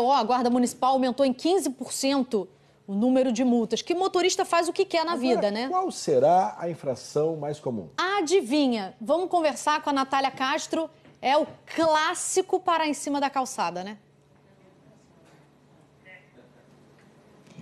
ó, a Guarda Municipal aumentou em 15% o número de multas, que motorista faz o que quer na Agora, vida, né? Qual será a infração mais comum? Adivinha? Vamos conversar com a Natália Castro. É o clássico parar em cima da calçada, né?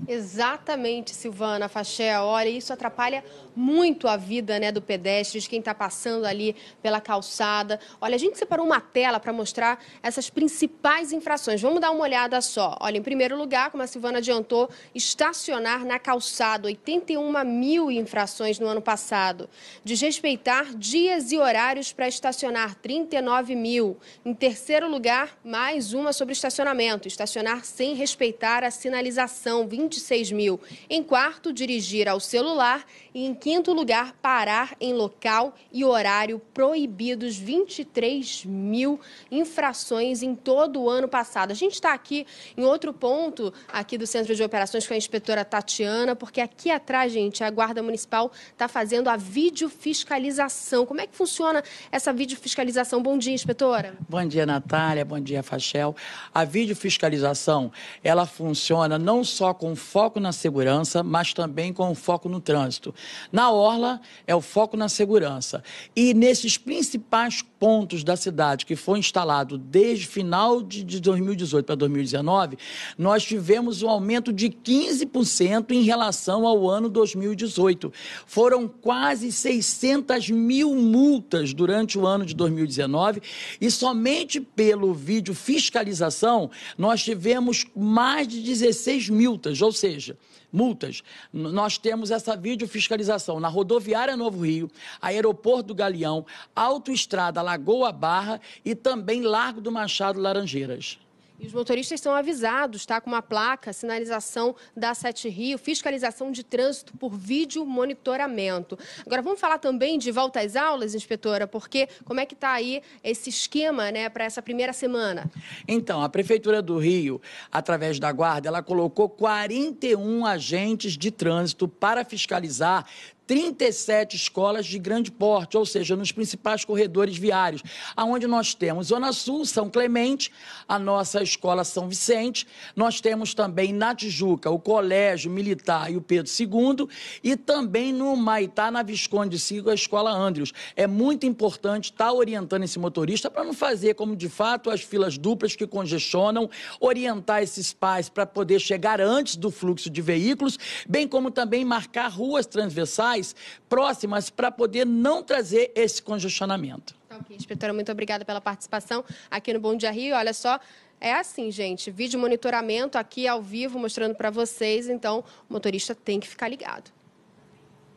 Exatamente, Silvana Fachel. Olha, isso atrapalha muito a vida né, do pedestre, de quem está passando ali pela calçada. Olha, a gente separou uma tela para mostrar essas principais infrações. Vamos dar uma olhada só. Olha, em primeiro lugar, como a Silvana adiantou, estacionar na calçada. 81 mil infrações no ano passado. Desrespeitar dias e horários para estacionar. 39 mil. Em terceiro lugar, mais uma sobre estacionamento. Estacionar sem respeitar a sinalização. 20 26 mil. Em quarto, dirigir ao celular. E em quinto lugar, parar em local e horário proibidos. 23 mil infrações em todo o ano passado. A gente está aqui em outro ponto aqui do Centro de Operações com a inspetora Tatiana, porque aqui atrás, gente, a Guarda Municipal está fazendo a videofiscalização. Como é que funciona essa videofiscalização? Bom dia, inspetora. Bom dia, Natália. Bom dia, Fachel. A videofiscalização, ela funciona não só com foco na segurança, mas também com o foco no trânsito. Na Orla, é o foco na segurança. E nesses principais pontos da cidade que foi instalado desde final de 2018 para 2019, nós tivemos um aumento de 15% em relação ao ano 2018. Foram quase 600 mil multas durante o ano de 2019 e somente pelo vídeo fiscalização nós tivemos mais de 16 multas, ou seja, multas. Nós temos essa videofiscalização na rodoviária Novo Rio, aeroporto do Galeão, autoestrada Lagoa Barra e também Largo do Machado Laranjeiras. E os motoristas são avisados, tá? Com uma placa, sinalização da Sete Rio, fiscalização de trânsito por vídeo monitoramento. Agora vamos falar também de volta às aulas, inspetora, porque como é que está aí esse esquema, né, para essa primeira semana? Então, a prefeitura do Rio, através da guarda, ela colocou 41 agentes de trânsito para fiscalizar 37 escolas de grande porte, ou seja, nos principais corredores viários, aonde nós temos Zona Sul, São Clemente, a nossa escola São Vicente, nós temos também na Tijuca o Colégio Militar e o Pedro II e também no Maitá, na Visconde Sigo, a escola Andrews. É muito importante estar tá orientando esse motorista para não fazer como de fato as filas duplas que congestionam, orientar esses pais para poder chegar antes do fluxo de veículos, bem como também marcar ruas transversais mais próximas para poder não trazer esse congestionamento. Tá ok, inspetora, muito obrigada pela participação aqui no Bom Dia Rio. Olha só, é assim, gente, vídeo monitoramento aqui ao vivo mostrando para vocês, então o motorista tem que ficar ligado.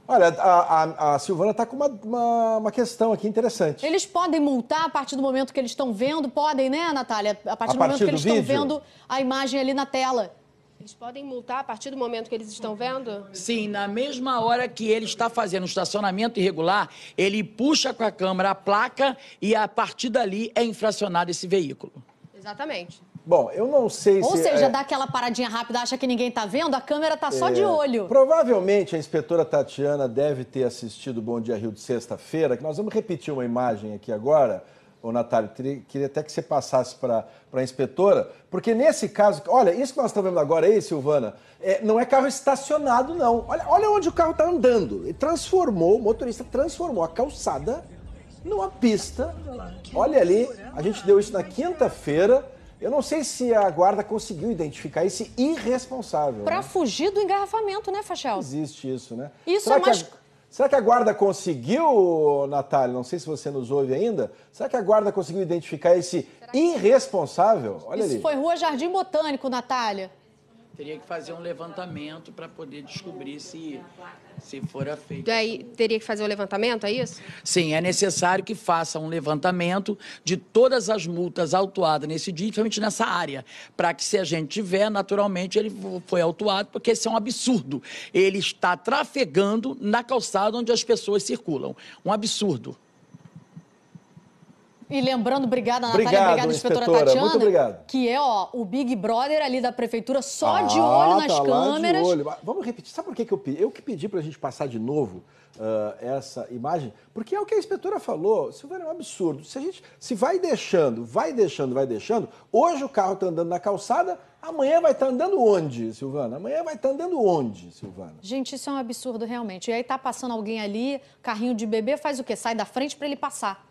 Olha, a, a, a Silvana está com uma, uma, uma, questão aqui interessante. Eles podem multar a partir do momento que eles estão vendo, podem, né, Natália? A partir do partir momento do que eles estão vendo a imagem ali na tela. Eles podem multar a partir do momento que eles estão vendo? Sim, na mesma hora que ele está fazendo um estacionamento irregular, ele puxa com a câmera a placa e a partir dali é infracionado esse veículo. Exatamente. Bom, eu não sei Ou se. Ou seja, é... dá aquela paradinha rápida, acha que ninguém está vendo, a câmera está só é... de olho. Provavelmente a inspetora Tatiana deve ter assistido o Bom Dia Rio de sexta-feira, que nós vamos repetir uma imagem aqui agora Ô, Natália, queria até que você passasse para a inspetora, porque nesse caso, olha, isso que nós estamos vendo agora aí, Silvana, é, não é carro estacionado, não. Olha, olha onde o carro está andando. Ele transformou, o motorista transformou a calçada numa pista. Olha ali, a gente deu isso na quinta-feira. Eu não sei se a guarda conseguiu identificar esse irresponsável. Para né? fugir do engarrafamento, né, Fachel? Existe isso, né? Isso Será é mais. A... Será que a guarda conseguiu, Natália? Não sei se você nos ouve ainda. Será que a guarda conseguiu identificar esse irresponsável? Olha Isso ali. foi Rua Jardim Botânico, Natália teria que fazer um levantamento para poder descobrir se, se fora feito. Daí teria que fazer um levantamento, é isso? Sim, é necessário que faça um levantamento de todas as multas autuadas nesse dia, principalmente nessa área, para que se a gente tiver, naturalmente ele foi autuado, porque isso é um absurdo. Ele está trafegando na calçada onde as pessoas circulam. Um absurdo. E lembrando, obrigada, Natália, obrigada, inspetora, Tatiana. Muito obrigado. Que é, ó, o Big Brother ali da prefeitura, só ah, de olho nas tá câmeras. Lá de olho. Ah, vamos repetir. Sabe por que, que eu pedi? Eu que pedi para a gente passar de novo uh, essa imagem, porque é o que a inspetora falou, Silvana, é um absurdo. Se a gente se vai deixando, vai deixando, vai deixando, hoje o carro está andando na calçada, Amanhã vai estar tá andando onde, Silvana? Amanhã vai estar tá andando onde, Silvana? Gente, isso é um absurdo realmente. E aí tá passando alguém ali, carrinho de bebê, faz o quê? Sai da frente para ele passar.